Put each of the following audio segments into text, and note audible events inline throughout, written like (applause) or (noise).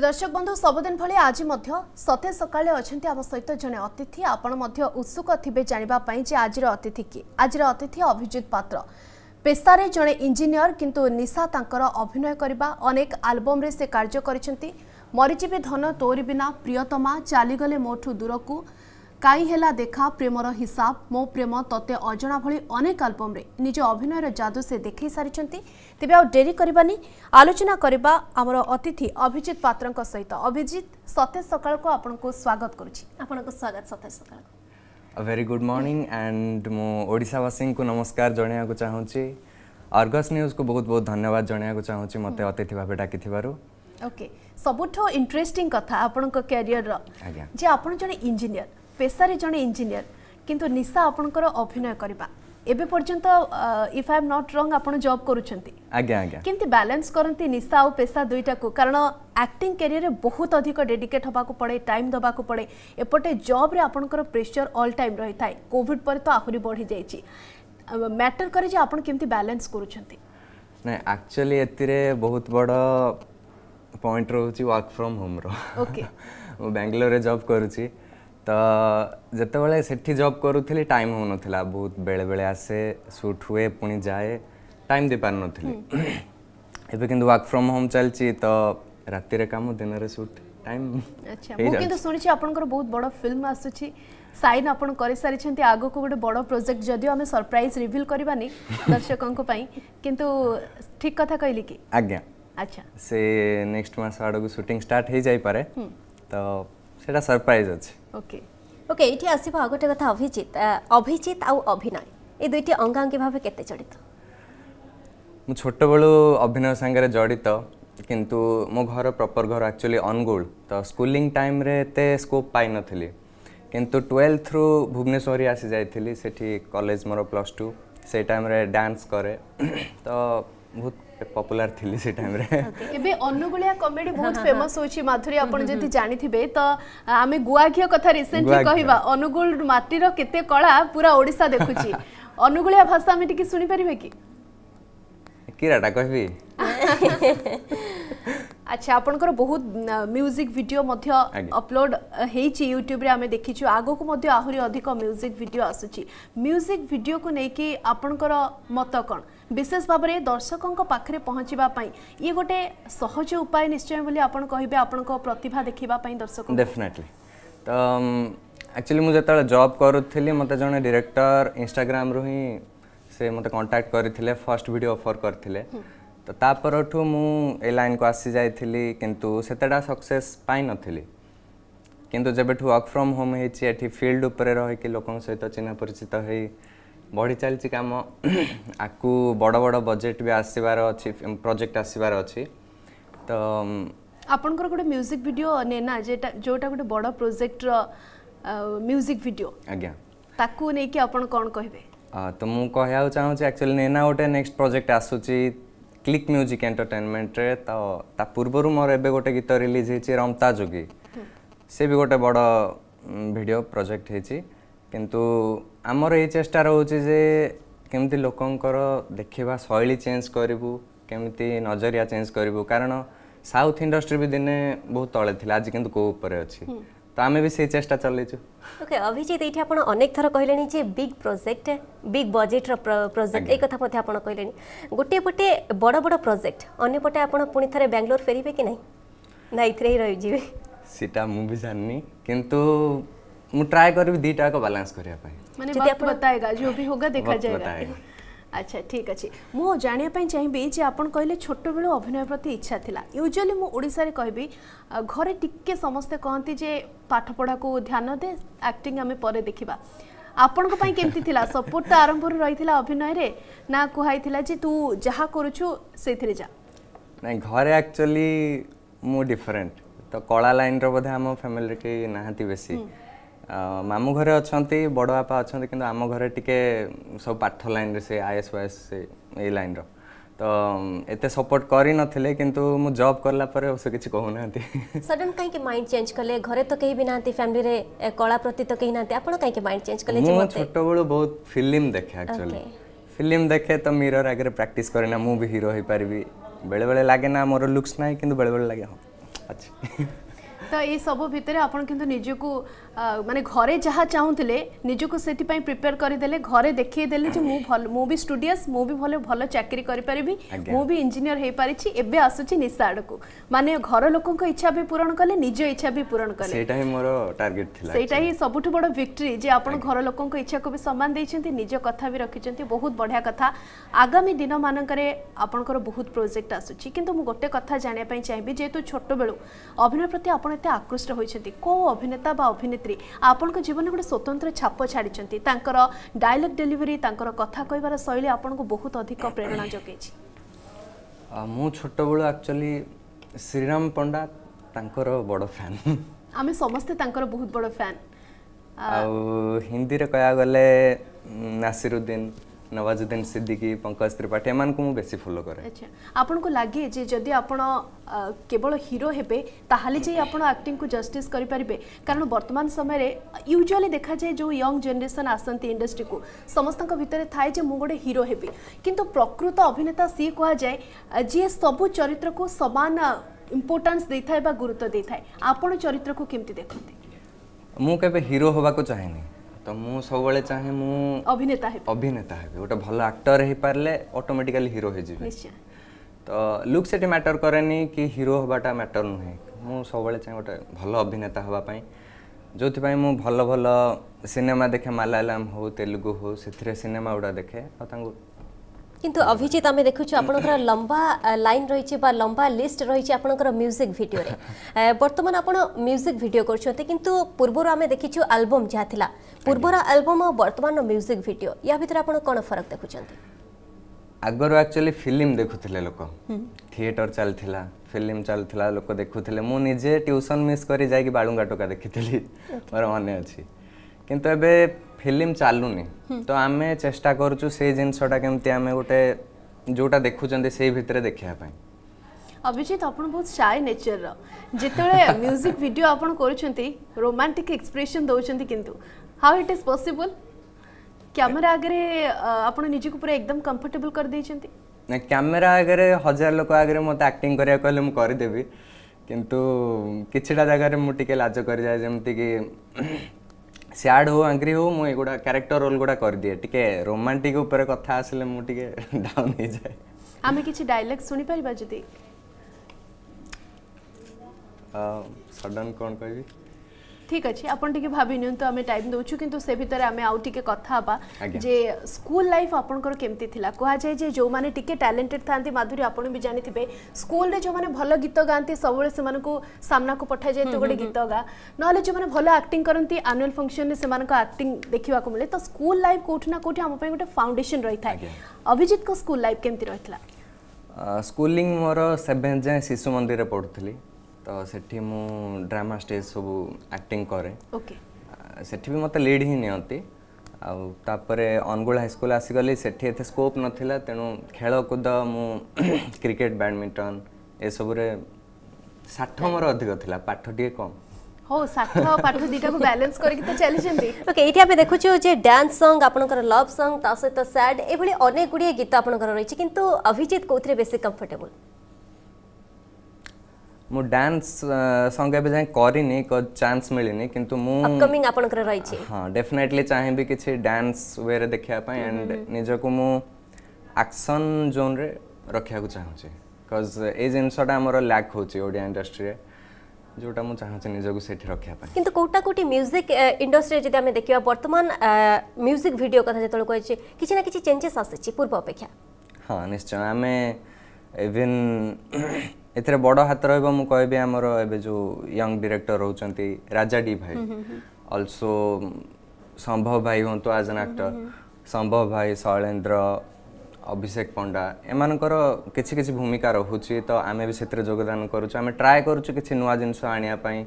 ତେବେ ଦର୍ଶକ ବନ୍ଧୁ ସବୁଦିନ ଭଳି ଆଜି ମଧ୍ୟ ସତେ ସକାଳେ ଅଛନ୍ତି ଆମ ସହିତ ଜଣେ ଅତିଥି ଆପଣ ମଧ୍ୟ ଉତ୍ସୁକ ଥିବେ ଜାଣିବା ପାଇଁ ଯେ ଆଜିର ଅତିଥି କିଏ ଆଜିର ଅତିଥି ଅଭିଜିତ ପାତ୍ର পেশারে জনে ইঞ্জিনিয়র কিন্তু নিশা তাঁকর অভিনয় করা অনেক আলবমে সে কার্য করেছেন মরিচিবি ধন তোরি বিনা প্রিয়তমা চালিগলে মোঠু দূরকু କାଇ ହେଲା ଦେଖା ପ୍ରେମର ହିସାବ ମୋ ପ୍ରେମ ତତେ ଅଜଣା ଭଳି ଅନେକ ଆଲବମ୍ରେ ନିଜ ଅଭିନୟର ଯାଦୁ ସେ ଦେଖାଇ ସାରିଛନ୍ତି ତେବେ ଆଉ ଡେରି କରିବାନି ଆଲୋଚନା କରିବା ଆମର ଅତିଥି ଅଭିଜିତ ପାତ୍ରଙ୍କ ସହିତ ଅଭିଜିତ ସତେଜ ସକାଳକୁ ଆପଣଙ୍କୁ ସ୍ୱାଗତ କରୁଛି ଆପଣଙ୍କୁ ସ୍ୱାଗତ ସତେଜ ସକାଳକୁ ଭେରି ଗୁଡ୍ ମର୍ଣ୍ଣିଂ ଆଣ୍ଡ ମୁଁ ଓଡ଼ିଶାବାସୀଙ୍କୁ ନମସ୍କାର ଜଣାଇବାକୁ ଚାହୁଁଛି ଅର୍ଗସ୍ ନ୍ୟୁଜ୍କୁ ବହୁତ ବହୁତ ଧନ୍ୟବାଦ ଜଣାଇବାକୁ ଚାହୁଁଛି ମୋତେ ଅତିଥି ଭାବେ ଡାକିଥିବାରୁ ଓକେ ସବୁଠୁ ଇଣ୍ଟରେଷ୍ଟିଂ କଥା ଆପଣଙ୍କ କ୍ୟାରିୟରର ଯେ ଆପଣ ଜଣେ ଇଞ୍ଜିନିୟର পেশারে জন ইঞ্জিনিয়র কিন্তু নিশা আপনার অভিনয় করা এবে পর্যন্ত if I am not wrong আপনার জব করছেন আজ্ঞা আজ্ঞা কেমতি ব্যালেন্স করতে নিশা ও পেশা দুইটাকু কারণ আক্টিং ক্যারিয়ারে বহুত অধিক ডেডিকেট হওয়া পড়ে টাইম দেওয়া পড়ে এপটে জবরে আপনার প্রেসর অল টাইম রয়ে থাকে কোভিড পরে তো আহরি বড়ি যাই ম্যাটর করে যে আপনার কেমতি ব্যালেন্স করছেন না আকচুয়ালি এতে বহুত বড় পয়েন্ট রয়েছে ওয়ার্ক ফ্রম হোম র ওকে ମୁଁ ବାଙ୍ଗାଲୋରରେ ଜବ୍ ତ ଯେତେବେଳେ ସେଠି ଜବ୍ କରୁଥିଲି ଟାଇମ୍ ହେଉନଥିଲା ବହୁତ ବେଳେବେଳେ ଆସେ ସୁଟ୍ ହୁଏ ପୁଣି ଯାଏ ଟାଇମ୍ ଦେଇପାରୁନଥିଲି ଏବେ କିନ୍ତୁ ୱାର୍କ ଫ୍ରମ୍ ହୋମ୍ ଚାଲିଛି ତ ରାତିରେ କାମ ଦିନରେ ସୁଟ୍ ଟାଇମ୍ ଆଚ୍ଛା ମୁଁ କିନ୍ତୁ ଶୁଣିଛି ଆପଣଙ୍କର ବହୁତ ବଡ଼ ଫିଲ୍ମ ଆସୁଛି ସାଇନ୍ ଆପଣ କରିସାରିଛନ୍ତି ଆଗକୁ ଗୋଟେ ବଡ଼ ପ୍ରୋଜେକ୍ଟ ଯଦିଓ ଆମେ ସରପ୍ରାଇଜ୍ ରିଭିଲ୍ କରିବାନି ଦର୍ଶକଙ୍କ ପାଇଁ କିନ୍ତୁ ଠିକ୍ କଥା କହିଲି କି ଆଜ୍ଞା ଆଚ୍ଛା ସେ ନେକ୍ସଟ ମାସ ଆଡ଼କୁ ସୁଟିଂ ଷ୍ଟାର୍ଟ ହେଇଯାଇପାରେ ତ ସେଇଟା ସରପ୍ରାଇଜ୍ ଅଛି ওকে ওকে এটি আসব আউ গোটে কথা অভিজিৎ অভিজিৎ আউ অভিনয় এই দুইটি অঙ্গাঙ্গী ভাবে কেতে জড়িত মু ছোটবেলু অভিনয় সাঙ্গে জড়িত কিন্তু মো ঘর প্রপর ঘর আকচুয়ালি অনগুল তো স্কুলিং টাইমরে এতে স্কোপ পাই নথিলি কিন্তু টুয়েলথ রু ভুবনেশ্বরী আসি যাইଥିଲି সেটি কলেজ মোর প্লস টু সেই টাইমরে ডান্স করে তো বহুত पॉपुलर थिले से टाइम रे एबे अनुगुलिया कॉमेडी बहुत फेमस होची माधुरी आपण जति जानिथिबे त आमे गुआघियो कथा रिसेंटली कहिबा अनुगुल माटी रो केते कला पूरा ओडिसा देखुची अनुगुलिया भाषा में टिके सुनी परिबे की किराटा कहबी আচ্ছা আপনার বহু মিউজিক ভিডিও মধ্যে অপলোড হয়েছি ইউট্যুবে আমি দেখিছু আগুক মধ্যে আহরি অধিক মিউজিক ভিডিও আসুচি মিউজিক ভিডিও কু নেইকি আপনার মত কোণ বিশেষ ভাবে দর্শকঙ্ পাখে পৌঁছবা ইয়ে গোটে সহজ উপায় নিশ্চয় বলে আপনার কহবে আপনার প্রতিভা দেখা দর্শক ডেফিনেটলি তো एक्चुअली ମୁଁ ଯେତେବେଳେ ଜବ୍ କରୁଥିଲି ମୋତେ ଜଣେ ଡିରେକ୍ଟର ଇନଷ୍ଟାଗ୍ରାମରୁ ହିଁ ସେ ମୋତେ କଣ୍ଟାକ୍ଟ କରିଥିଲେ ଫାର୍ଷ୍ଟ ଭିଡ଼ିଓ ଅଫର୍ କରିଥିଲେ ତା ପରଠୁ ମୁଁ ଏ ଲାଇନ୍କୁ ଆସିଯାଇଥିଲି କିନ୍ତୁ ସେତେଟା ସକ୍ସେସ୍ ପାଇନଥିଲି କିନ୍ତୁ ଯେବେଠୁ ୱାର୍କ ଫ୍ରମ୍ ହୋମ୍ ହେଇଛି ଏଠି ଫିଲ୍ଡ ଉପରେ ରହିକି ଲୋକଙ୍କ ସହିତ ଚିହ୍ନା ପରିଚିତ ହେଇ ବଢ଼ି ଚାଲିଛି କାମ ଆକୁ ବଡ଼ ବଡ଼ ବଜେଟ୍ ବି ଆସିବାର ଅଛି ପ୍ରୋଜେକ୍ଟ ଆସିବାର ଅଛି ତ ଆପଣଙ୍କର ଗୋଟେ ମ୍ୟୁଜିକ୍ ଭିଡ଼ିଓ ନେନା ଯେଟା ଯେଉଁଟା ଗୋଟେ ବଡ଼ ପ୍ରୋଜେକ୍ଟର ମ୍ୟୁଜିକ୍ ଭିଡ଼ିଓ ଆଜ୍ଞା ତାକୁ ନେଇକି ଆପଣ କ'ଣ କହିବେ ତ ମୁଁ କହିବାକୁ ଚାହୁଁଛି ଆକ୍ଚୁଆଲି ନେନା ଗୋଟେ ନେକ୍ସଟ ପ୍ରୋଜେକ୍ଟ ଆସୁଛି ক্লিক ମ୍ୟୁଜିକ୍ ଏଣ୍ଟରଟେନମେଣ୍ଟରେ ତ ତା ପୂର୍ବରୁ ମୋର ଏବେ ଗୋଟେ ଗୀତ ରିଲିଜ୍ ହେଇଛି ରମ୍ତା ଯୋଗୀ ସେ ବି ଗୋଟେ ବଡ଼ ଭିଡ଼ିଓ ପ୍ରୋଜେକ୍ଟ ହେଇଛି କିନ୍ତୁ ଆମର ଏଇ ଚେଷ୍ଟା ରହୁଛି ଯେ କେମିତି ଲୋକଙ୍କର ଦେଖିବା ଶୈଳୀ ଚେଞ୍ଜ କରିବୁ କେମିତି ନଜରିଆ ଚେଞ୍ଜ କରିବୁ କାରଣ ସାଉଥ୍ ଇଣ୍ଡଷ୍ଟ୍ରି ବି ଦିନେ ବହୁତ ତଳେ ଥିଲା ଆଜି କିନ୍ତୁ କେଉଁ ଉପରେ ଅଛି তো ଆମେ ବି ସେଇ ଚେଷ୍ଟା ଚଲେଇଛୁ ଓକେ ଅଭିଜିତ ଏଇଠି ଆପଣ ଅନେକ ଥର କହିଲେଣି ଯେ ବିଗ୍ ପ୍ରୋଜେକ୍ଟ ବିଗ୍ ବଜେଟ୍ର ପ୍ରୋଜେକ୍ଟ ଏଇ କଥା ମଧ୍ୟ ଆପଣ କହିଲେଣି ଗୋଟିଏ ପଟେ ବଡ଼ ବଡ଼ ପ୍ରୋଜେକ୍ଟ ଅନ୍ୟପଟେ ଆପଣ ପୁଣି ଥରେ ବାଙ୍ଗଲୋର ଫେରିବେ କି ନାହିଁ ନା ଏଥିରେ ହିଁ ରହିଯିବେ সেটা ମୁଁ ବି ଜାଣିନି କିନ୍ତୁ ମୁଁ ଟ୍ରାଏ କରିବି ଦୁଇଟାକ ବାଲାନ୍ସ କରିବା ପାଇଁ ମାନେ ବକ୍ତ बताएगा जो भी होगा देखा जाएगा আচ্ছা ঠিক আছে মু জাঁয়া চাইবি যে আপনার কহিলেন ছোটবেল অভিনয় প্রতি ইচ্ছা লা ইউজুয়ালি মু ওড়শার কহবি ঘরে টিকি সমস্তে কহতি যে পাঠপড়া ধ্যান দে আক্টিং আমি পরে দেখিবা ଆପଣଙ୍କ ପାଇଁ କେମିତି ଥିଲା ସପୋର୍ଟ ତ ଆରମ୍ଭରୁ ରହିଥିଲା ଅଭିନୟରେ ନା କୁହାଇଥିଲା ଯେ ତୁ ଯାହା କରୁଛୁ ସେଇଥିରେ ଯା ନାଇଁ ଘରେ ଆକ୍ଚୁଆଲି ମୁଁ ଡିଫରେଣ୍ଟ ତ କଳା ଲାଇନ୍ର ବୋଧେ ଆମ ଫ୍ୟାମିଲିରେ କେହି ନାହାନ୍ତି ବେଶୀ ମାମୁଁ ଘରେ ଅଛନ୍ତି ବଡ଼ ବାପା ଅଛନ୍ତି କିନ୍ତୁ ଆମ ଘରେ ଟିକେ ସବୁ ପାଠ ଲାଇନ୍ରେ ସେ ଆଇ ଏସ୍ ୱାଏସ୍ ଏଇ ଲାଇନ୍ର ତ ଏତେ ସପୋର୍ଟ କରିନଥିଲେ କିନ୍ତୁ ମୁଁ ଜବ୍ କଲା ପରେ ସେ କିଛି କହୁନାହାନ୍ତି ସଡନ୍ କାହିଁକି ମାଇଣ୍ଡ ଚେଞ୍ଜ କଲେ ଘରେ ତ କେହି ବି ନାହାନ୍ତି ଫ୍ୟାମିଲିରେ କଳା ପ୍ରତି ତ କେହି ନାହାନ୍ତି ଆପଣ କାହିଁକି ମାଇଣ୍ଡ ଚେଞ୍ଜ କଲେ ମୁଁ ଛୋଟବେଳୁ ବହୁତ ଫିଲ୍ମ ଦେଖେ ଆକ୍ଚୁଆଲି ଫିଲ୍ମ ଦେଖେ ତ ମିରର ଆଗରେ ପ୍ରାକ୍ଟିସ୍ କରେ ନା ମୁଁ ବି ହିରୋ ହେଇପାରିବି ବେଳେବେଳେ ଲାଗେ ନା ମୋର ଲୁକ୍ସ ନାହିଁ କିନ୍ତୁ ବେଳେବେଳେ ଲାଗେ ହଁ ଅଛି ତ ଏସବୁ ଭିତରେ ଆପଣ କିନ୍ତୁ ନିଜକୁ ମାନେ ଘରେ ଯାହା ଚାହୁଁଥିଲେ ନିଜକୁ ସେଥିପାଇଁ ପ୍ରିପେୟାର କରିଦେଲେ ଘରେ ଦେଖେଇଦେଲେ ଯେ ମୁଁ ଭଲ ମୁଁ ବି ଷ୍ଟୁଡିୟସ୍ ମୁଁ ବି ଭଲ ଭଲ ଚାକିରି କରିପାରିବି ମୁଁ ବି ଇଞ୍ଜିନିୟର ହେଇପାରିଛି ଏବେ ଆସୁଛି ନିଶା ଆଡ଼କୁ ମାନେ ଘର ଲୋକଙ୍କ ଇଚ୍ଛା ବି ପୂରଣ କଲେ ନିଜ ଇଚ୍ଛା ବି ପୂରଣ କଲେ ସେଇଟା ହିଁ ମୋର ଟାର୍ଗେଟ୍ ଥିଲା ସେଇଟା ହିଁ ସବୁଠୁ ବଡ଼ ଭିକ୍ଟରି ଯେ ଆପଣ ଘର ଲୋକଙ୍କ ଇଚ୍ଛାକୁ ବି ସମ୍ମାନ ଦେଇଛନ୍ତି ନିଜ କଥା ବି ରଖିଛନ୍ତି ବହୁତ ବଢ଼ିଆ କଥା ଆଗାମୀ ଦିନମାନଙ୍କରେ ଆପଣଙ୍କର ବହୁତ ପ୍ରୋଜେକ୍ଟ ଆସୁଛି କିନ୍ତୁ ମୁଁ ଗୋଟେ କଥା ଜାଣିବା ପାଇଁ ଚାହିଁବି ଯେହେତୁ ଛୋଟବେଳୁ ଅଭିନୟ ପ୍ରତି ଆପଣ এত আকৃষ্ট হয়েছেন কেউ অভিনেতা বা অভিনেত্রী আপনার জীবনে গোটে স্বতন্ত্র ছাপ ছাড়িছেন তাঁর ডায়লগ ডেলিভরি তাঁর কথা কহবার শৈলী আপনার বহুত অধিক প্রেরণা যোগাইছে ମୁଁ ଛୋଟବେଳୁ ଆକ୍ଚୁଆଲି ଶ୍ରୀରାମ ପଣ୍ଡା ତାଙ୍କର ବଡ଼ ଫ୍ୟାନ୍ ଆମେ ସମସ୍ତେ ତାଙ୍କର ବହୁତ ବଡ଼ ଫ୍ୟାନ୍ ଆଉ ହିନ୍ଦୀରେ କହିବାକୁ ଗଲେ ନାସିରୁଦ୍ଦିନ नवाजुद्दीन सिद्दीकी पंकज त्रिपाठी मान को बेसि फॉलो करे अच्छा आपन को लागे जे जदी आपन केवल हीरो हेबे ताहाले जे जस्टिस करि कारण बर्तमान समय रे यूजुअली देखा जाए जो यंग जेनेसन आसंती इंडस्ट्री को समस्त भितर था मुझे जे मु गोडे हीरो प्रकृत अभिनेता सी कह जाए जी सब चरित्र को समान इम्पोर्टेंस गुरुत्व आप चरित्र को किमिति देखते मु हिरो हीरो होबा ମୁଁ ସବୁବେଳେ ଚାହେଁ ମୁଁ ଅଭିନେତା ହେବି ଅଭିନେତା ହେବି ଗୋଟେ ଭଲ ଆକ୍ଟର ହେଇପାରିଲେ ଅଟୋମେଟିକାଲି ହିରୋ ହେଇଯିବି ତ ଲୁକ୍ ସେଠି ମ୍ୟାଟର କରେନି କି ହିରୋ ହେବାଟା ମ୍ୟାଟର ନୁହେଁ ମୁଁ ସବୁବେଳେ ଚାହେଁ ଗୋଟେ ଭଲ ଅଭିନେତା ହେବା ପାଇଁ ଯେଉଁଥିପାଇଁ ମୁଁ ଭଲ ଭଲ ସିନେମା ଦେଖେ ମାଲାୟାଲାମ ହଉ ତେଲୁଗୁ ହଉ ସେଥିରେ ସିନେମା ଗୁଡ଼ା ଦେଖେ ଆଉ ତାଙ୍କୁ কিন্তু অভিজিৎ আমি দেখুছু আপনার লম্বা লাইন রয়েছে বা লম্বা লিস্ট রয়েছে আপনার মিউজিক ভিডিওরে বর্তমান আপনার মিউজিক ভিডিও করছেন কিন্তু পূর্বর আমি দেখিছু আলবম যা লা পূর্বর আলবম ও বর্তমান মিউজিক ভিডিও ইয়া ভিতরে আপনার কোন ফরক দেখুছেন আগর একচুয়ালি ফিল্ম দেখুলে লোক থিয়েটর চাল ফিল্ম চাল লোক দেখুলে মু নিজে টিউশন মিস করে যাই বাড়ুঙ্গা টোকা দেখি মোর মনে আছে किंतु एबे फिल्म चालूनी हम्म। तो आम चेष्टा कर जिनसा केमती आम गोटे जोटा देखुं से भितर देखापी अभिजीत आप बहुत शाय नेचर जिते म्यूजिक भिड कर रोमांटिक एक्सप्रेसन दौंस किंतु how it is possible camera आगे आपको पूरा एकदम कम्फर्टेबल कर क्यमेरा आगे हजार लोक आगे मत आक्ट करा कहे मुझेदेवि किटा जगह मुझे लाज कर जाए जमीक ᱥᱮ ᱦᱟᱨ ᱦᱚ ᱟᱝᱜᱨᱤ ᱦᱚ ᱢᱩ ᱮ ᱜᱚ ᱠᱟᱨᱮᱠᱴᱟᱨ ᱨᱚᱞ ᱜᱚ ᱠᱟᱨ ᱫᱤᱭᱟ ᱴᱤᱠᱮ ᱨᱚᱢᱮᱱᱴᱤᱠ ᱩᱯᱚᱨᱮ ᱠᱟᱛᱷᱟ ᱟᱥᱞᱮ ᱢᱩ ᱴᱤᱠᱮ ᱰᱟᱩᱱ ᱦᱮᱡᱟᱭ ᱟᱢᱤ ᱠᱤᱪᱷᱤ ᱰᱟᱭᱞᱚᱜᱥ ᱥᱩᱱᱤ ᱯᱟᱨᱤᱵᱟ ᱡᱚᱛᱮ ᱟ સᱟᱰᱟᱱ ᱠᱚᱱ ᱠᱚᱭᱤ ठीक अच्छे आपके भाव तो आम टाइम दौ कि भितर आम आगे कथा जे स्कूल लाइफ आपंकर कमी जो माने टिके टैलेंटेड था माधुरी आप जानते हैं स्कूल रे जो माने भल गीत गाँव सब सामना को पठा जाए तो गोटे गीत गा ना जो मैंने भल आक्ट करती आनुआल फंक्शन से आक्ट देखा मिले तो स्कूल लाइफ कौटना कौटी आम गोटे फाउंडेसन रही था अभिजित स्कूल लाइफ कमी रही स्कूली मोर सेभेन्थ जाए शिशु मंदिर पढ़ू थी ତ ସେଠି ମୁଁ ଡ୍ରାମା ଷ୍ଟେଜ୍ ସବୁ ଆକ୍ଟିଂ କରେ ଓକେ ସେଠି ବି ମୋତେ ଲିଡ୍ ହିଁ ନିଅନ୍ତି ଆଉ ତାପରେ ଅନୁଗୁଳ ହାଇସ୍କୁଲ ଆସିଗଲି ସେଠି ଏତେ ସ୍କୋପ୍ ନଥିଲା ତେଣୁ ଖେଳକୁଦ ମୁଁ କ୍ରିକେଟ୍ ବ୍ୟାଡ଼ମିଣ୍ଟନ ଏସବୁରେ ଷାଠ ମୋର ଅଧିକ ଥିଲା ପାଠ ଟିକେ କମ୍ ହଉ ସାଠ ଆଉ ପାଠ ଦୁଇଟାକୁ ବାଲାନ୍ସ କରିକି ତ ଚାଲିଛନ୍ତି ଓକେ ଏଇଠି ଆମେ ଦେଖୁଛୁ ଯେ ଡ୍ୟାନ୍ସ ସଙ୍ଗ ଆପଣଙ୍କର ଲଭ୍ ସଙ୍ଗ ତା ସହିତ ସ୍ୟାଡ୍ ଏଭଳି ଅନେକ ଗୁଡ଼ିଏ ଗୀତ ଆପଣଙ୍କର ରହିଛି କିନ୍ତୁ ଅଭିଜିତ କେଉଁଥିରେ ବେଶୀ କମ୍ଫର୍ଟେବୁଲ୍ ମୁଁ ଡ୍ୟାନ୍ସ ସଙ୍ଗ ଏବେ ଯାଏଁ କରିନି ଚାନ୍ସ ମିଳିନି କିନ୍ତୁ ମୁଁ ଅପକମିଂ ଆପଣଙ୍କର ରହିଛି ହଁ ଡେଫିନେଟଲି ଚାହିଁବି କିଛି ଡ୍ୟାନ୍ସ ୱେରେ ଦେଖିବା ପାଇଁ ଆଣ୍ଡ ନିଜକୁ ମୁଁ ଆକ୍ସନ୍ ଜୋନ୍ରେ ରଖିବାକୁ ଚାହୁଁଛି ବିକଜ୍ ଏଇ ଜିନିଷଟା ଆମର ଲ୍ୟାକ୍ ହେଉଛି ଓଡ଼ିଆ ଇଣ୍ଡଷ୍ଟ୍ରିରେ ଯେଉଁଟା ମୁଁ ଚାହୁଁଛି ନିଜକୁ ସେଠି ରଖିବା ପାଇଁ କିନ୍ତୁ କେଉଁଟା କେଉଁଠି ମ୍ୟୁଜିକ୍ ଇଣ୍ଡଷ୍ଟ୍ରିରେ ଯଦି ଆମେ ଦେଖିବା ବର୍ତ୍ତମାନ ମ୍ୟୁଜିକ୍ ଭିଡ଼ିଓ କଥା ଯେତେବେଳେ କହିଛି କିଛି ନା କିଛି ଚେଞ୍ଜେସ୍ ଆସିଛି ପୂର୍ବ ଅପେକ୍ଷା ହଁ ନିଶ୍ଚୟ ଆମେ ଇଭିନ୍ ଏଥିରେ ବଡ଼ ହାତ ରହିବ ମୁଁ କହିବି ଆମର ଏବେ ଯେଉଁ ୟଙ୍ଗ ଡିରେକ୍ଟର ରହୁଛନ୍ତି ରାଜା ଡି ଭାଇ ଅଲସୋ ସମ୍ଭବ ଭାଇ ହୁଅନ୍ତୁ ଆଜ୍ ଆନ୍ ଆକ୍ଟର ସମ୍ଭବ ଭାଇ ଶୈଳେନ୍ଦ୍ର ଅଭିଷେକ ପଣ୍ଡା ଏମାନଙ୍କର କିଛି କିଛି ଭୂମିକା ରହୁଛି ତ ଆମେ ବି ସେଥିରେ ଯୋଗଦାନ କରୁଛୁ ଆମେ ଟ୍ରାଏ କରୁଛୁ କିଛି ନୂଆ ଜିନିଷ ଆଣିବା ପାଇଁ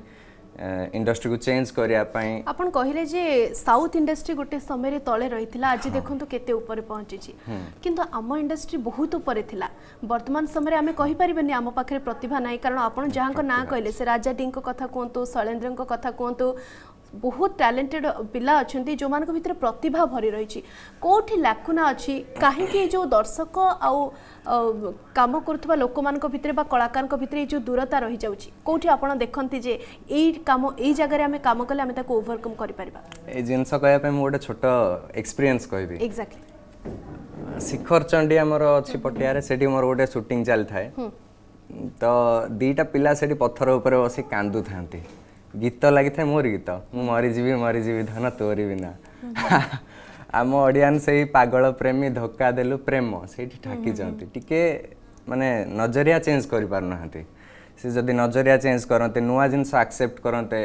ଇଣ୍ଡଷ୍ଟ୍ରିକୁ ଚେଞ୍ଜ କରିବା ପାଇଁ ଆପଣ କହିଲେ ଯେ ସାଉଥ ଇଣ୍ଡଷ୍ଟ୍ରି ଗୋଟେ ସମୟରେ ତଳେ ରହିଥିଲା ଆଜି ଦେଖନ୍ତୁ କେତେ ଉପରେ ପହଞ୍ଚିଛି କିନ୍ତୁ ଆମ ଇଣ୍ଡଷ୍ଟ୍ରି ବହୁତ ଉପରେ ଥିଲା ବର୍ତ୍ତମାନ ସମୟରେ ଆମେ କହିପାରିବାନି ଆମ ପାଖରେ ପ୍ରତିଭା ନାହିଁ କାରଣ ଆପଣ ଯାହାଙ୍କ ନାଁ କହିଲେ ସେ ରାଜା ଡିଙ୍କ କଥା କୁହନ୍ତୁ ଶୈଳେନ୍ଦ୍ରଙ୍କ କଥା କୁହନ୍ତୁ ବହୁତ ଟ୍ୟାଲେଣ୍ଟେଡ୍ ପିଲା ଅଛନ୍ତି ଯେଉଁମାନଙ୍କ ଭିତରେ ପ୍ରତିଭା ଭରି ରହିଛି କେଉଁଠି ଲାଖୁନା ଅଛି କାହିଁକି ଏ ଯେଉଁ ଦର୍ଶକ ଆଉ କାମ କରୁଥିବା ଲୋକମାନଙ୍କ ଭିତରେ ବା କଳାକାରଙ୍କ ଭିତରେ ଏ ଯେଉଁ ଦୂରତା ରହିଯାଉଛି କେଉଁଠି ଆପଣ ଦେଖନ୍ତି ଯେ ଏଇ କାମ ଏଇ ଜାଗାରେ ଆମେ କାମ କଲେ ଆମେ ତାକୁ ଓଭରକମ୍ କରିପାରିବା ଏ ଜିନିଷ କହିବା ପାଇଁ ମୁଁ ଗୋଟେ ଛୋଟ ଏକ୍ସପିରିଏନ୍ସ କହିବି ଏକ୍ଜାକ୍ଟଲି ଶିଖର ଚଣ୍ଡୀ ଆମର ଅଛି ପଟିଆରେ ସେଠି ମୋର ଗୋଟେ ସୁଟିଂ ଚାଲିଥାଏ ତ ଦୁଇଟା ପିଲା ସେଠି ପଥର ଉପରେ ବସି କାନ୍ଦୁଥାନ୍ତି ଗୀତ ଲାଗିଥାଏ ମୋର ଗୀତ ମୁଁ ମରିଯିବି ମରିଯିବି ଧନ ତୋରି ବିନା ଆମ ଓଡ଼ିଆନ୍ ସେଇ ପାଗଳ ପ୍ରେମୀ ଧୋକା ଦେଲୁ ପ୍ରେମ ସେଇଠି ଠାକିଛନ୍ତି ଟିକେ ମାନେ ନଜରିଆ ଚେଞ୍ଜ କରିପାରୁନାହାନ୍ତି ସେ ଯଦି ନଜରିଆ ଚେଞ୍ଜ କରନ୍ତେ ନୂଆ ଜିନିଷ ଆକ୍ସେପ୍ଟ କରନ୍ତେ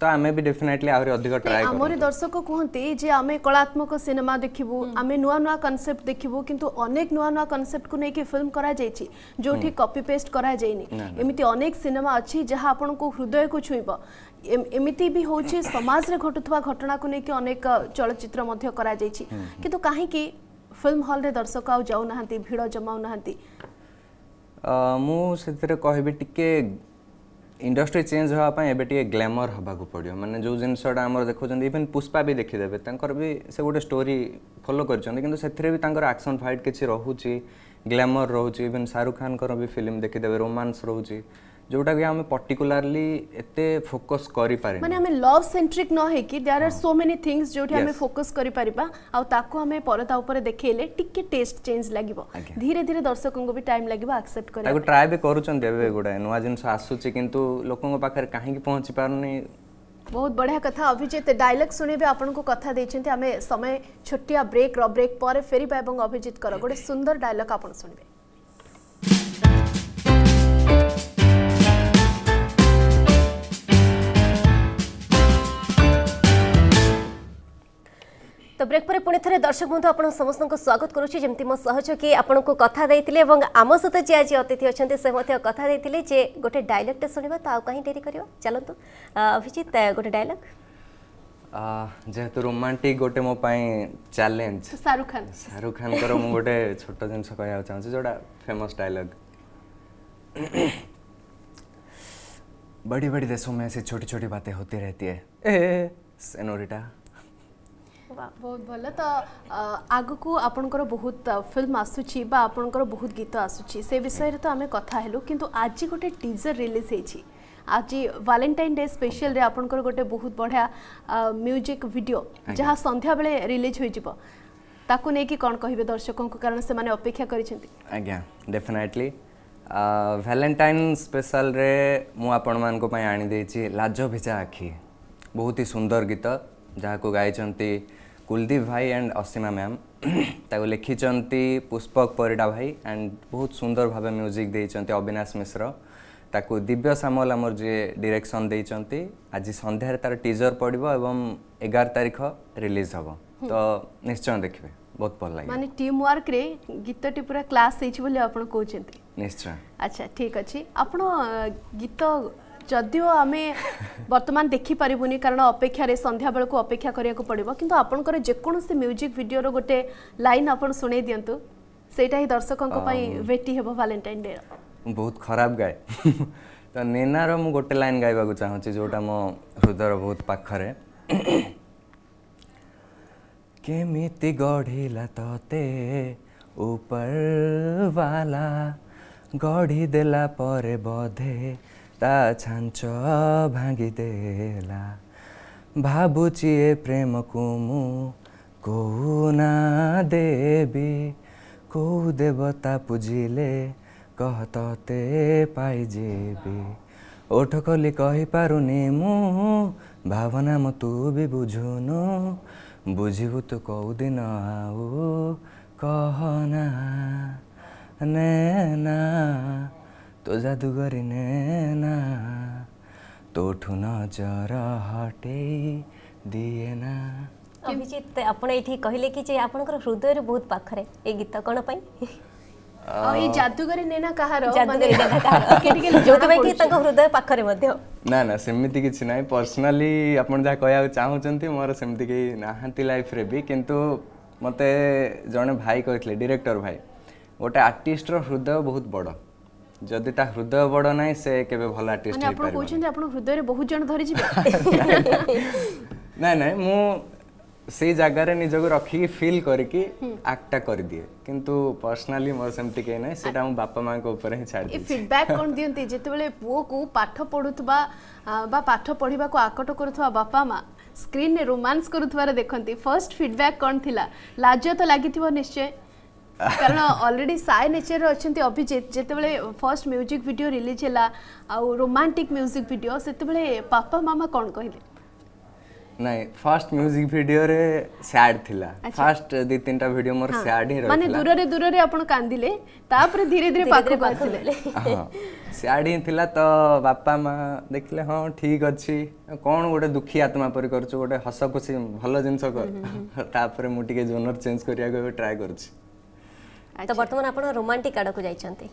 तो आमे भी डेफिनेटली आउरी अधिक ट्राई करू हमरे दर्शक कोहंती जे आमे कलात्मक सिनेमा देखिबू हम्म। आमे नुवा नुवा कांसेप्ट देखिबू किंतु अनेक नुवा नुवा कांसेप्ट को नेके फिल्म करा जाय छी जोठी कॉपी पेस्ट करा जायनी एमिति अनेक सिनेमा अछि जहां आपन को हृदय को छुइबो एमिति भी होछि समाज रे घटुथवा घटना को नेके अनेक चलचित्र मध्य करा जाय छी हम्म, हम्म। किंतु काहे कि फिल्म हॉल रे दर्शक आउ जाउ नहंती भीड़ जमाउ नहंती अ मु सेतरे इन्डस्ट्री चेन्ज हेप ग्ल्यामर हे पऱ्यो मे जिनि इवन पुष्पा गएर स्टोरी फलो गरिन्छ किनभने तर आक्सन फाइट कि र ग्लमर रहेछ इभेन् शाहरु खाँ फिल्म देखिदे रोमान्स रोजि ଯୋଉଟାକି ଆମେ ପର୍ଟିକୁଲାରଲି ଏତେ ଫୋକସ୍ କରିପାରିବା ମାନେ ଆମେ ଲଭ୍ ସେଣ୍ଟ୍ରିକ୍ ନ ହେଇକି there are so many things ଯୋଉଠି ଆମେ ଫୋକସ୍ କରିପାରିବା ଆଉ ତାକୁ ଆମେ ପରଦା ଉପରେ ଦେଖେଇଲେ ଟିକେ ଟେଷ୍ଟ ଚେଞ୍ଜ ଲାଗିବ ଧୀରେ ଧୀରେ ଦର୍ଶକଙ୍କୁ ବି ଟାଇମ୍ ଲାଗିବ ଆକ୍ସେପ୍ଟ କରିବା ତାକୁ ଟ୍ରାଏ ବି କରୁଛନ୍ତି ଏବେ ଗୁଡ଼ାଏ ନୂଆ ଜିନିଷ ଆସୁଛି କିନ୍ତୁ ଲୋକଙ୍କ ପାଖରେ କାହିଁକି ପହଞ୍ଚି ପାରୁନି ବହୁତ ବଢ଼ିଆ କଥା ଅଭିଜିତ ଡାଇଲଗ ଶୁଣିବେ ଆପଣଙ୍କୁ କଥା ଦେଇଛନ୍ତି ଆମେ ସମୟ ଛୋଟିଆ ବ୍ରେକ୍ର ବ୍ରେକ୍ ପରେ ଫେରିବା ଏବଂ ଅଭିଜିତଙ୍କର ଗୋଟେ ସୁନ୍ଦର ଡାଇଲଗ ଆପଣ ଶୁଣିବେ তো ব্রেক পরে পুনি থরে দর্শক বন্ধু আপনার সমস্ত স্বাগত করছি যেমি মো সহযোগী আপনার কথা দিয়ে এবং আম সহ যে আজ অতিথি অনেক সে কথা দিয়ে যে গোটে ডায়লগটে শুণবা তো আহ ডেরি করব চলতু অভিজিৎ গোটে ডায়লগ যেহেতু রোমান্টিক গোটে মো পাই চ্যালেঞ্জ শাহরুখ খান শাহরুখ খানকর মু গোটে ছোট জিনিস কয়া চাহুছি যেটা ফেমস ডায়লগ बड़ी बड़ी देशों में ऐसी छोटी छोटी बातें होती रहती है ए, सेनोरिटा बहुत भल तो आग को आपणकर बहुत फिल्म आसुच्चर बहुत गीत आसूस से विषय तो आम कथल कि आज गोटे टीजर रिलीज हो आज वालेटाइन डे स्पेशल रे आपंकर गोटे बहुत बढ़िया म्यूजिक वीडियो जहाँ संध्या बेले रिलीज हो कौन कह दर्शक को कारण से माने अपेक्षा करेफिनेटली भैलेटाइन स्पेशल मुझे आनी लाज भिजा आखि बहुत ही सुंदर गीत जहाँ को गाय কুলদীপ ভাই অ্যান্ড অসীমা ম্যাম তাকে লিখিছেন পুষ্পক পরিডা ভাই অ্যান্ড বহুত সুন্দর ভাবে মিউজিক দিয়েছেন অবিনাশ মিশ্র তাকে দিব্য সামল আমার যে ডিরেকশন দিয়েছেন আজ সন্ধ্যায় তার টিজর পড়ব এবং এগার তারিখ রিলিজ হব তো নিশ্চয় দেখবে ବହୁତ ଭଲ ଲାଗେ ମାନେ ଟିମ୍ ୱାର୍କରେ ଗୀତଟି ପୁରା କ୍ଲାସ୍ ହେଇଛି ବୋଲି ଆପଣ କହୁଛନ୍ତି ନିଶ୍ଚୟ ଆଚ୍ଛା ଠିକ୍ ଅଛି ଆପଣ ଗୀତ ଯଦିଓ ଆମେ ବର୍ତ୍ତମାନ ଦେଖିପାରିବୁନି କାରଣ ଅପେକ୍ଷାରେ ସନ୍ଧ୍ୟାବେଳକୁ ଅପେକ୍ଷା କରିବାକୁ ପଡ଼ିବ କିନ୍ତୁ ଆପଣଙ୍କର ଯେକୌଣସି ମ୍ୟୁଜିକ୍ ଭିଡ଼ିଓର ଗୋଟେ ଲାଇନ୍ ଆପଣ ଶୁଣେଇ ଦିଅନ୍ତୁ ସେଇଟା ହିଁ ଦର୍ଶକଙ୍କ ପାଇଁ ଭେଟି ହେବ ଭାଲେଣ୍ଟାଇନ୍ ଡେ'ର ବହୁତ ଖରାପ ଗାଏ ତ ନେନାର ମୁଁ ଗୋଟେ ଲାଇନ୍ ଗାଇବାକୁ ଚାହୁଁଛି ଯେଉଁଟା ମୋ ହୃଦୟର ବହୁତ ପାଖରେ କେମିତି ଗଢ଼ିଲା ତତେ ଉପରବାଲା ଗଢ଼ିଦେଲା ପରେ ବୋଧେ ତା ଛାଞ୍ଚ ଭାଙ୍ଗିଦେଲା ଭାବୁଛି ଏ ପ୍ରେମକୁ ମୁଁ କୋଉ ନା ଦେବି କୋଉ ଦେବତା ପୂଜିଲେ କହ ତତେ ପାଇଯିବି ଓଠ କଲି କହିପାରୁନି ମୁଁ ଭାବନା ମୁଁ ତୁ ବି ବୁଝୁନୁ ବୁଝିବୁ ତୁ କେଉଁଦିନ ଆଉ କହନା ନେନା तो जादूगर नैना तो ठुना जरा हटे दिए ना अभिजीत आपण एठी कहले की जे आपणकर हृदय रे बहुत पाखरे ए गीत कोन पई ए जादूगर नैना कहार जादूगर नैना (laughs) कहार के ठीक जो तो बैठी तंग हृदय पाखरे मध्य ना ना सेमिति किछि नाही पर्सनली आपण जा कहया चाहू चंती मोर सेमिति के नाहंती लाइफ रे भी किंतु मते जने भाई कहले डायरेक्टर भाई गोटे आर्टिस्ट रो हृदय बहुत बड़ যদি তা হৃদয় বড় নাই সে কেবে ভাল আর্টিস্ট হই পারে আপনি কোচেন যে আপনি হৃদয়ে বহুত জন ধরি যাবে নাই নাই মু সেই জায়গায় নিজকে রখি ফিল করিকি আক্টটা করে দিয়ে কিন্তু পার্সোনালি মোর সেমতি কে নাই সেটা আমি বাপা মাঙ্ক উপরে হি ছাড় দিছি ফিডব্যাক কোন দিয়ন্তি যেতবেলে পুও কু পাঠ পড়ুতবা বা পাঠ পড়িবা কো আকট করুতবা বাপা মা স্ক্রিন রে রোমান্স করুতবার দেখন্তি ফার্স্ট ফিডব্যাক কোন থিলা লাজ তো লাগিতিবো নিশ্চয় କାରଣ ଅଲରେଡ଼ି ସାଇ ନେଚରରେ ଅଛନ୍ତି ଅଭିଜିତ ଯେତେବେଳେ ଫାର୍ଷ୍ଟ ମ୍ୟୁଜିକ୍ ଭିଡ଼ିଓ ରିଲିଜ୍ ହେଲା ଆଉ ରୋମାଣ୍ଟିକ୍ ମ୍ୟୁଜିକ୍ ଭିଡ଼ିଓ ସେତେବେଳେ ବାପା ମାମା କ'ଣ କହିଲେ ନାଇଁ ଫାର୍ଷ୍ଟ ମ୍ୟୁଜିକ୍ ଭିଡ଼ିଓରେ ସ୍ୟାଡ୍ ଥିଲା ଫାର୍ଷ୍ଟ ଦୁଇ ତିନିଟା ଭିଡ଼ିଓ ମୋର ସ୍ୟାଡ୍ ହିଁ ମାନେ ଦୂରରେ ଦୂରରେ ଆପଣ କାନ୍ଦିଲେ ତାପରେ ଧୀରେ ଧୀରେ ପାଖକୁ ଆସିଲେ ସ୍ୟାଡ୍ ହିଁ ଥିଲା ତ ବାପା ମା ଦେଖିଲେ ହଁ ଠିକ ଅଛି କ'ଣ ଗୋଟେ ଦୁଃଖୀ ଆତ୍ମା ପରି କରୁଛୁ ଗୋଟେ ହସ ଖୁସି ଭଲ ଜିନିଷ କର ତାପରେ ମୁଁ ଟିକେ ଜୋନର ଚେଞ୍ଜ କରିବାକୁ ଏବେ ଟ୍ରାଏ କରୁଛି ତ ବର୍ତ୍ତମାନ ଆପଣ ରୋମାଣ୍ଟିକ ଆଡ଼କୁ ଯାଇଛନ୍ତି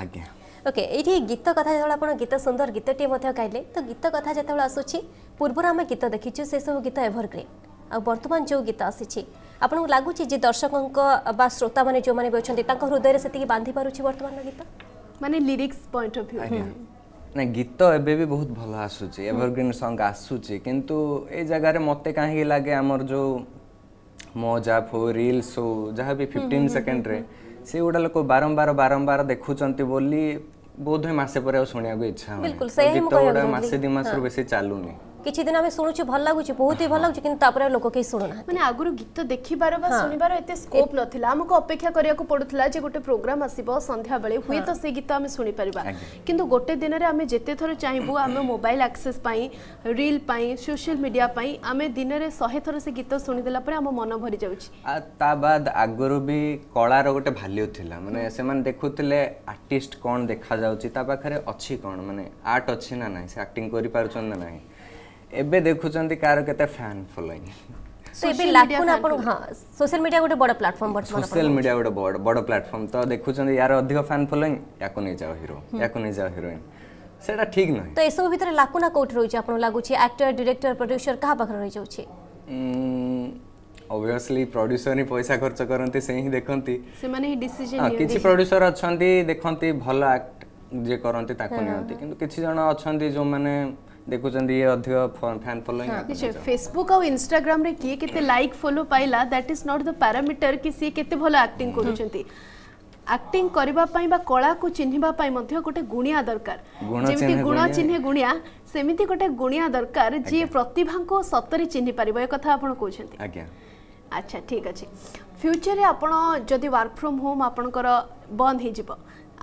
ଆଜ୍ଞା ଓକେ ଏଇଠି ଗୀତ କଥା ଯେତେବେଳେ ଆପଣ ଗୀତ ସୁନ୍ଦର ଗୀତଟିଏ ମଧ୍ୟ ଗାଇଲେ ତ ଗୀତ କଥା ଯେତେବେଳେ ଆସୁଛି ପୂର୍ବରୁ ଆମେ ଗୀତ ଦେଖିଛୁ ସେସବୁ ଗୀତ ଏଭରଗ୍ରୀନ୍ ଆଉ ବର୍ତ୍ତମାନ ଯେଉଁ ଗୀତ ଆସିଛି ଆପଣଙ୍କୁ ଲାଗୁଛି ଯେ ଦର୍ଶକଙ୍କ ବା ଶ୍ରୋତାମାନେ ଯେଉଁମାନେ ବି ଅଛନ୍ତି ତାଙ୍କ ହୃଦୟରେ ସେତିକି ବାନ୍ଧି ପାରୁଛି ବର୍ତ୍ତମାନର ଗୀତ ମାନେ ଲିରିକ୍ସ ପଏଣ୍ଟ ଅଫ୍ ଭ୍ୟୁ ନା ଗୀତ ଏବେ ବି ବହୁତ ଭଲ ଆସୁଛି ଏଭରଗ୍ରୀନ୍ ସଙ୍ଗ ଆସୁଛି କିନ୍ତୁ ଏ ଜାଗାରେ ମୋତେ କାହିଁକି ଲାଗେ ଆମର ଯେଉଁ ମଜା ଫୁ ରିଲ୍ସ ହଉ ଯାହା ବି ଫିଫ୍ଟିନ୍ ସେକେଣ୍ଡରେ ସେଇଗୁଡ଼ା ଲୋକ ବାରମ୍ବାର ବାରମ୍ବାର ଦେଖୁଛନ୍ତି ବୋଲି ବୋଧ ହୁଏ ମାସେ ପରେ ଆଉ ଶୁଣିବାକୁ ଇଚ୍ଛା ହଉନି ଗୀତ ଗୁଡା ମାସେ ଦୁଇ ମାସରୁ ବେଶୀ ଚାଲୁନି କିଛି ଦିନ ଆମେ ଶୁଣୁଛୁ ଭଲ ଲାଗୁଛି ବହୁତ ହି ଭଲ ଲାଗୁଛି କିନ୍ତୁ ତାପରେ ଲୋକ କେହି ଶୁଣୁନାହାନ୍ତି ମାନେ ଆଗରୁ ଗୀତ ଦେଖିବାର ବା ଶୁଣିବାର ଏତେ ସ୍କୋପ୍ ନଥିଲା ଆମକୁ ଅପେକ୍ଷା କରିବାକୁ ପଡୁଥିଲା ଯେ ଗୋଟେ ପ୍ରୋଗ୍ରାମ ଆସିବ ସନ୍ଧ୍ୟାବେଳେ ହୁଏତ ସେ ଗୀତ ଆମେ ଶୁଣିପାରିବା କିନ୍ତୁ ଗୋଟେ ଦିନରେ ଆମେ ଯେତେ ଥର ଚାହିଁବୁ ଆମେ ମୋବାଇଲ ଆକ୍ସେସ୍ ପାଇଁ ରିଲ୍ ପାଇଁ ସୋସିଆଲ ମିଡିଆ ପାଇଁ ଆମେ ଦିନରେ ଶହେ ଥର ସେ ଗୀତ ଶୁଣିଦେଲା ପରେ ଆମ ମନ ଭରି ଯାଉଛି ତା ବାଦ ଆଗରୁ ବି କଳାର ଗୋଟେ ଭାଲ୍ୟୁ ଥିଲା ମାନେ ସେମାନେ ଦେଖୁଥିଲେ ଆର୍ଟିଷ୍ଟ କ'ଣ ଦେଖାଯାଉଛି ତା ପାଖରେ ଅଛି କ'ଣ ମାନେ ଆର୍ଟ ଅଛି ନା ନାହିଁ ସେ ଆକ୍ଟିଂ କରିପାରୁଛନ୍ତି ନା ନାହିଁ ଏବେ ଦେଖୁଛନ୍ତି କାହାର କେତେ ଫ୍ୟାନ୍ ଫଲୋଇଂ ସୋସିଆଲ ମିଡିଆ ଗୋଟେ ବଡ଼ ପ୍ଲାଟଫର୍ମ ସୋସିଆଲ ମିଡିଆ ଗୋଟେ ବଡ଼ ପ୍ଲାଟଫର୍ମ ତ ଦେଖୁଛନ୍ତି ୟାର ଅଧିକ ଫ୍ୟାନ୍ ଫଲୋଇଂ ୟାକୁ ନେଇଯାଅ ହିରୋ ୟାକୁ ନେଇଯାଅ ହିରୋଇନ୍ সেটা ঠিক নয় তো এসব ভিতরে লাকুনা কোটি রয়েছে আপনার লাগুছে অ্যাক্টর ডিরেক্টর প্রোডিউসর কাহা পাখরে রয়ে যাচ্ছে অবভিয়াসলি প্রোডিউসর হি পয়সা খরচ করতে সেই হি দেখন্তি সেমানে হি ডিসিশন কিছু প্রোডিউসর অছন্তি দেখন্তি ভালো অ্যাক্ট যে করন্তি তাকু নিয়ন্তি কিন্তু কিছু জন অছন্তি যে মানে ଦେଖୁଛନ୍ତି ଇଏ ଅଧିକ ଫ୍ୟାନ୍ ଫଲୋଇଂ ଫେସବୁକ୍ ଆଉ ଇନଷ୍ଟାଗ୍ରାମରେ କିଏ କେତେ ଲାଇକ୍ ଫଲୋ ପାଇଲା that is not the parameter କି ସିଏ କେତେ ଭଲ ଆକ୍ଟିଂ କରୁଛନ୍ତି ଆକ୍ଟିଂ କରିବା ପାଇଁ ବା କଳାକୁ ଚିହ୍ନିବା ପାଇଁ ମଧ୍ୟ ଗୋଟେ ଗୁଣିଆ ଦରକାର ଯେମିତି ଗୁଣ ଚିହ୍ନେ ଗୁଣିଆ ସେମିତି ଗୋଟେ ଗୁଣିଆ ଦରକାର ଯିଏ ପ୍ରତିଭାଙ୍କୁ ସତରେ ଚିହ୍ନି ପାରିବ ଏ କଥା ଆପଣ କହୁଛନ୍ତି ଆଜ୍ଞା ଆଚ୍ଛା ଠିକ୍ ଅଛି ଫ୍ୟୁଚରରେ ଆପଣ ଯଦି ୱାର୍କ ଫ୍ରମ୍ ହୋମ୍ ଆପଣଙ୍କର ବନ୍ଦ ହେଇଯିବ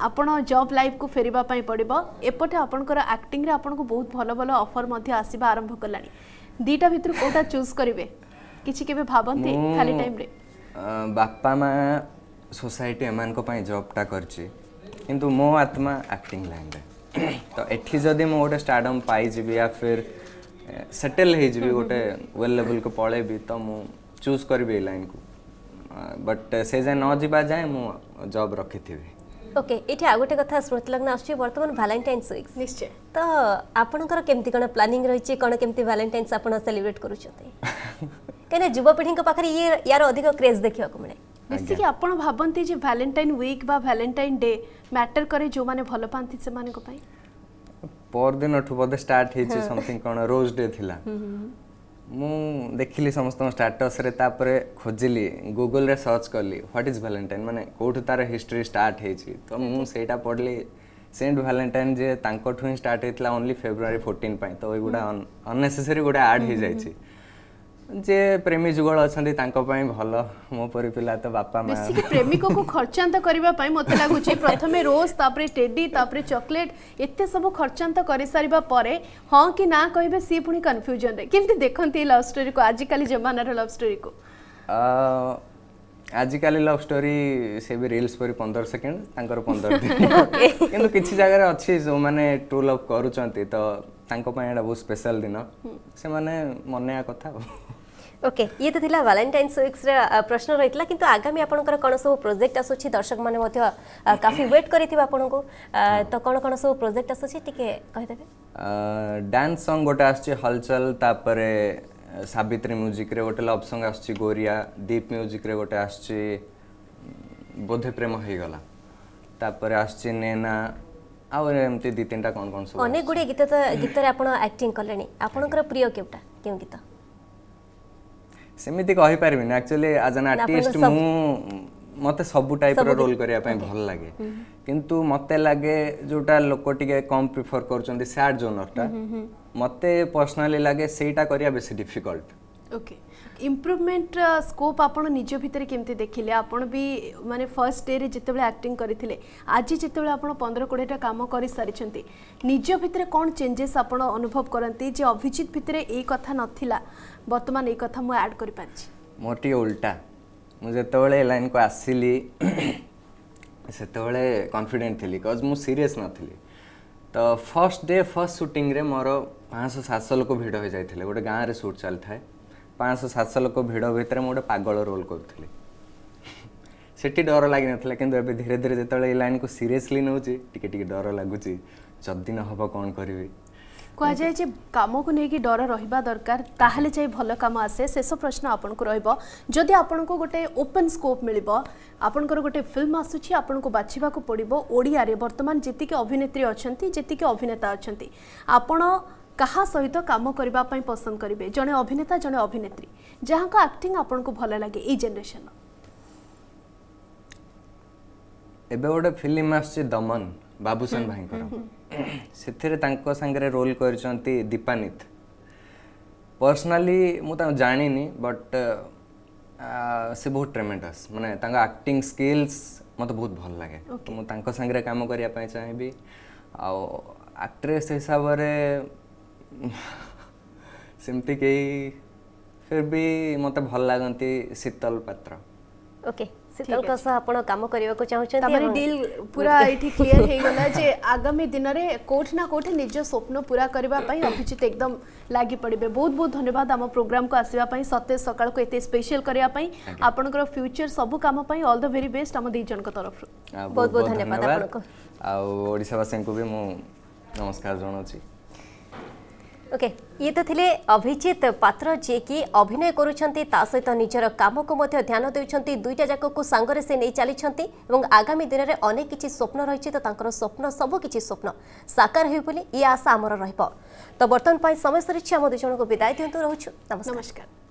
आपण जॉब लाइफ को फेर पड़े एपटे आपंकर आक्टिंग आपन बहुत भल भल अफर आसवा आरंभ कला दीटा भितर कौटा चूज करेंगे किसी के भावते खाली टाइम बापा माँ सोसायटी एम जबटा कर मो आत्मा आक्टिंग लाइन तो ये जदि मुझे स्टाडम पाइबी या फिर सेटल होगी गोटे वेल लेवल को पल तो मुझ चूज कर लाइन को बट से जाए नजा जाए मुझ जब रखी थी ओके ये आउ गोटे कथा स्मृतिलग्न आसमान भालेटाइन्स विक्स निश्चय तो आपणकर केमती कौन प्लानिंग रही कौन केमती भालेटाइन्स आप सेलिब्रेट करूँ कहीं युवपीढ़ी पाखे ये यार अधिक क्रेज देखा मिले बेसिक आप भावती जे भालेटाइन वीक बा भालेटाइन डे मैटर करे जो मैंने भल पाती से परदिन बोधे स्टार्ट होमथिंग कौन रोज डे थिला ମୁଁ ଦେଖିଲି ସମସ୍ତଙ୍କ ଷ୍ଟାଟସ୍ରେ ତାପରେ ଖୋଜିଲି ଗୁଗୁଲ୍ରେ ସର୍ଚ୍ଚ କଲି ହ୍ୱାଟ୍ ଇଜ୍ ଭାଲେଣ୍ଟାଇନ୍ ମାନେ କେଉଁଠୁ ତା'ର ହିଷ୍ଟ୍ରି ଷ୍ଟାର୍ଟ ହେଇଛି ତ ମୁଁ ସେଇଟା ପଢ଼ିଲି ସେଣ୍ଟ ଭାଲେଣ୍ଟାଇନ୍ ଯେ ତାଙ୍କଠୁ ହିଁ ଷ୍ଟାର୍ଟ ହେଇଥିଲା ଓନ୍ଲି ଫେବୃଆରୀ ଫୋର୍ଟିନ୍ ପାଇଁ ତ ଏଗୁଡ଼ା ଅନ୍ନେସେସରୀ ଗୋଟେ ଆଡ଼୍ ହେଇଯାଇଛି ଯେ ପ୍ରେମୀ ଯୁଗଳ ଅଛନ୍ତି ତାଙ୍କ ପାଇଁ ଭଲ ମୋ ପରି ପିଲା ତ ବାପା ମା ବେଶିକି ପ୍ରେମିକକୁ ଖର୍ଚ୍ଚାନ୍ତ କରିବା ପାଇଁ ମୋତେ ଲାଗୁଛି ପ୍ରଥମେ ରୋଜ୍ ତାପରେ ଟେଡି ତାପରେ ଚକୋଲେଟ୍ ଏତେ ସବୁ ଖର୍ଚ୍ଚାନ୍ତ କରିସାରିବା ପରେ ହଁ କି ନା କହିବେ ସିଏ ପୁଣି କନଫ୍ୟୁଜନରେ କେମିତି ଦେଖନ୍ତି ଏଇ ଲଭ୍ ଷ୍ଟୋରିକୁ ଆଜିକାଲି ଜମାନାର ଲଭ୍ ଷ୍ଟୋରିକୁ ଆଜିକାଲି ଲଭ୍ ଷ୍ଟୋରି ସେ ବି ରିଲ୍ସ ପରି ପନ୍ଦର ସେକେଣ୍ଡ ତାଙ୍କର ପନ୍ଦର କିନ୍ତୁ କିଛି ଜାଗାରେ ଅଛି ଯେଉଁମାନେ ଟ୍ରୁ ଲଭ୍ କରୁଛନ୍ତି ତ ତାଙ୍କ ପାଇଁ ଏଇଟା ବହୁତ ସ୍ପେଶାଲ ଦିନ ସେମାନେ ମନେଇବା କଥା ଆଉ ওকে ইয়ে তো লা ভালেন্টাইন্স উইক্সর প্রশ্ন রয়েছিল কিন্তু আগামী আপনার কোণ সব প্রোজেক্ট আসুচি দর্শক মানে কাফি ওয়েট করে আপনার তো কোণ কোণ সব প্রোজেক্ট আসুচি টিকে কহিদেবে ডান্স সং গোটে আসছে হলচল তাপরে সাবিত্রী মিউজিক্রে গোটে লভ সং আসছে গোরিয়া দীপ মিউজিক্রে গোটে আসছে ବୋଧେ ପ୍ରେମ ହେଇଗଲା ତାପରେ ଆସୁଛି ନେନା ଆଉ ଏମିତି ଦୁଇ ତିନିଟା କ'ଣ କ'ଣ ସବୁ ଅନେକ ଗୁଡ଼ିଏ ଗୀତ ଗୀତରେ ଆପଣ ଆକ୍ଟିଂ କଲେଣି ଆପଣଙ୍କର ପ୍ରିୟ କେଉଁଟା କେଉଁ ଗୀତ ସେମିତି କହିପାରିବିନି ଆକ୍ଚୁଆଲି ଆଜ୍ ଆନ୍ ଆର୍ଟିଷ୍ଟ ମୁଁ ମୋତେ ସବୁ ଟାଇପ୍ର ରୋଲ୍ କରିବା ପାଇଁ ଭଲ ଲାଗେ କିନ୍ତୁ ମୋତେ ଲାଗେ ଯେଉଁଟା ଲୋକ ଟିକେ କମ୍ ପ୍ରିଫର୍ କରୁଛନ୍ତି ସ୍ୟାଡ୍ ଜୋନର୍ଟା ମୋତେ ପର୍ସନାଲି ଲାଗେ ସେଇଟା କରିବା ବେଶୀ ଡିଫିକଲ୍ଟ ଓକେ ইম্প্রুভমেন্ট স্কোপ আপনার নিজ ভিতরে কেমতি দেখলে আপনার বি মানে ফার্স্ট ডে রে যেতবে আক্টিং করে আজ যেতবে আপনার পনেরো কোড়িটা কাম করে সারি নিজ ভিতরে কোণ চেঞ্জেস আপনার অনুভব করতে যে অভিজিৎ ভিতরে এই কথা নথিলা ବର୍ତ୍ତମାନ ଏଇ କଥା ମୁଁ ଆଡ଼୍ କରିପାରିଛି ମୋର ଟିକେ ଉଲ୍ଟା ମୁଁ ଯେତେବେଳେ ଏ ଲାଇନ୍କୁ ଆସିଲି ସେତେବେଳେ କନଫିଡେଣ୍ଟ ଥିଲି ବିକଜ୍ ମୁଁ ସିରିୟସ୍ ନଥିଲି ତ ଫର୍ଷ୍ଟ ଡେ ଫର୍ଷ୍ଟ ସୁଟିଂରେ ମୋର ପାଞ୍ଚଶହ ସାତଶହ ଲୋକ ଭିଡ଼ ହୋଇଯାଇଥିଲେ ଗୋଟେ ଗାଁରେ ସୁଟ୍ ଚାଲିଥାଏ ପାଞ୍ଚଶହ ସାତଶହ ଲୋକ ଭିଡ଼ ଭିତରେ ମୁଁ ଗୋଟେ ପାଗଳ ରୋଲ୍ କରୁଥିଲି ସେଠି ଡର ଲାଗିନଥିଲା କିନ୍ତୁ ଏବେ ଧୀରେ ଧୀରେ ଯେତେବେଳେ ଏଇ ଲାଇନ୍କୁ ସିରିୟସଲି ନେଉଛି ଟିକେ ଟିକେ ଡର ଲାଗୁଛି ଯଦି ନ ହେବ କ'ଣ କରିବି କୁହାଯାଏ ଯେ କାମକୁ ନେଇକି ଡର ରହିବା ଦରକାର ତାହେଲେ ଯାଇ ଭଲ କାମ ଆସେ ଶେଷ ପ୍ରଶ୍ନ ଆପଣଙ୍କୁ ରହିବ ଯଦି ଆପଣଙ୍କୁ ଗୋଟେ ଓପନ୍ ସ୍କୋପ୍ ମିଳିବ ଆପଣଙ୍କର ଗୋଟେ ଫିଲ୍ମ ଆସୁଛି ଆପଣଙ୍କୁ ବାଛିବାକୁ ପଡ଼ିବ ଓଡ଼ିଆରେ ବର୍ତ୍ତମାନ ଯେତିକି ଅଭିନେତ୍ରୀ ଅଛନ୍ତି ଯେତିକି ଅଭିନେତା ଅଛନ୍ତି ଆପଣ କାହା ସହିତ କାମ କରିବା ପାଇଁ ପସନ୍ଦ କରିବେ ଜଣେ ଅଭିନେତା ଜଣେ ଅଭିନେତ୍ରୀ ଯାହାଙ୍କ ଆକ୍ଟିଂ ଆପଣଙ୍କୁ ଭଲ ଲାଗେ ଏଇ ଜେନେରେସନ୍ର ଏବେ ଗୋଟେ ଫିଲ୍ମ ଆସୁଛି ଦମନ ବାବୁସାନ ଭାଇଙ୍କର से रोल कर दीपानीत पर्सनाली मुझे जानी बट सी बहुत ट्रेमेडस मैंने आक्टिंग स्किल्स मत बहुत भल लगे मुझे काम करने चाहेबी आक्ट्रेस हिसाब से सेमती फिर भी मत भल लगती शीतल पात्र ओके ଶୀତଳଙ୍କ ସହ ଆପଣ କାମ କରିବାକୁ ଚାହୁଁଛନ୍ତି ତାପରେ ଡିଲ୍ ପୁରା ଏଇଠି କ୍ଲିୟର ହେଇଗଲା ଯେ ଆଗାମୀ ଦିନରେ କୋଉଠି ନା କୋଉଠି ନିଜ ସ୍ୱପ୍ନ ପୁରା କରିବା ପାଇଁ ଅଭିଜିତ ଏକଦମ ଲାଗି ପଡ଼ିବେ ବହୁତ ବହୁତ ଧନ୍ୟବାଦ ଆମ ପ୍ରୋଗ୍ରାମକୁ ଆସିବା ପାଇଁ ସତେଜ ସକାଳକୁ ଏତେ ସ୍ପେଶିଆଲ କରିବା ପାଇଁ ଆପଣଙ୍କର ଫ୍ୟୁଚର ସବୁ କାମ ପାଇଁ ଅଲ୍ ଦ ଭେରି ବେଷ୍ଟ ଆମ ଦୁଇ ଜଣଙ୍କ ତରଫରୁ ବହୁତ ବହୁତ ଧନ୍ୟବାଦ ଆପଣଙ୍କୁ ଆଉ ଓଡ଼ିଶାବାସୀଙ୍କୁ ବି ମୁଁ ନମସ୍କାର ଜଣାଉଛି ଓକେ ଇଏ ତ ଥିଲେ ଅଭିଜିତ ପାତ୍ର ଯିଏକି ଅଭିନୟ କରୁଛନ୍ତି ତା ସହିତ ନିଜର କାମକୁ ମଧ୍ୟ ଧ୍ୟାନ ଦେଉଛନ୍ତି ଦୁଇଟା ଯାକକୁ ସାଙ୍ଗରେ ସେ ନେଇ ଚାଲିଛନ୍ତି ଏବଂ ଆଗାମୀ ଦିନରେ ଅନେକ କିଛି ସ୍ୱପ୍ନ ରହିଛି ତ ତାଙ୍କର ସ୍ୱପ୍ନ ସବୁ କିଛି ସ୍ୱପ୍ନ ସାକାର ହେବ ବୋଲି ଇଏ ଆଶା ଆମର ରହିବ ତ ବର୍ତ୍ତମାନ ପାଇଁ ସମୟ ସରିଛି ଆମ ଦୁଇ ଜଣଙ୍କୁ ବିଦାୟ ଦିଅନ୍ତୁ ରହୁଛୁ ନମସ୍କାର